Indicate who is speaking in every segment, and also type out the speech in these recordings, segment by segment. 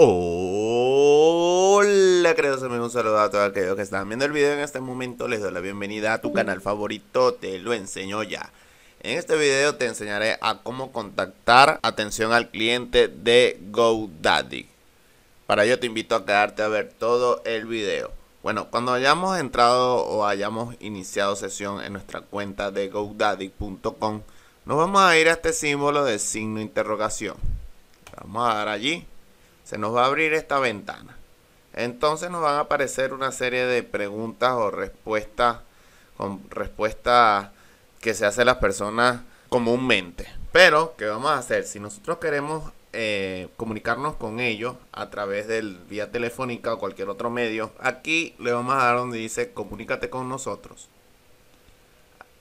Speaker 1: Hola queridos amigos, un saludo a todos aquellos que están viendo el video en este momento Les doy la bienvenida a tu canal favorito, te lo enseño ya En este video te enseñaré a cómo contactar atención al cliente de GoDaddy Para ello te invito a quedarte a ver todo el video Bueno, cuando hayamos entrado o hayamos iniciado sesión en nuestra cuenta de GoDaddy.com Nos vamos a ir a este símbolo de signo interrogación Vamos a dar allí se nos va a abrir esta ventana. Entonces nos van a aparecer una serie de preguntas o respuestas con respuestas que se hacen las personas comúnmente. Pero, ¿qué vamos a hacer? Si nosotros queremos eh, comunicarnos con ellos a través del vía telefónica o cualquier otro medio, aquí le vamos a dar donde dice comunícate con nosotros.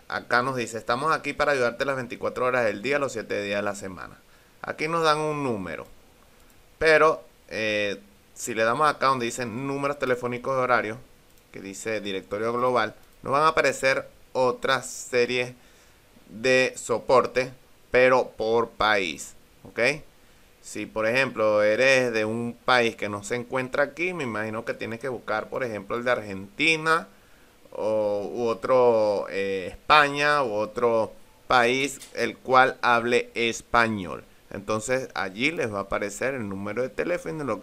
Speaker 1: Acá nos dice, estamos aquí para ayudarte las 24 horas del día, los 7 días de la semana. Aquí nos dan un número. Pero eh, si le damos acá donde dice números telefónicos de horario, que dice directorio global, nos van a aparecer otras series de soporte, pero por país. ¿Ok? Si por ejemplo eres de un país que no se encuentra aquí, me imagino que tienes que buscar, por ejemplo, el de Argentina o otro eh, España u otro país el cual hable español. Entonces allí les va a aparecer el número de teléfono,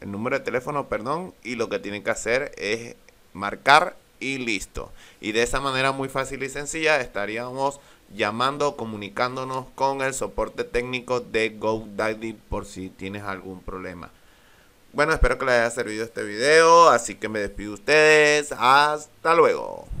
Speaker 1: el número de teléfono, perdón, y lo que tienen que hacer es marcar y listo. Y de esa manera muy fácil y sencilla estaríamos llamando, comunicándonos con el soporte técnico de GoDaddy por si tienes algún problema. Bueno, espero que les haya servido este video, así que me despido de ustedes. Hasta luego.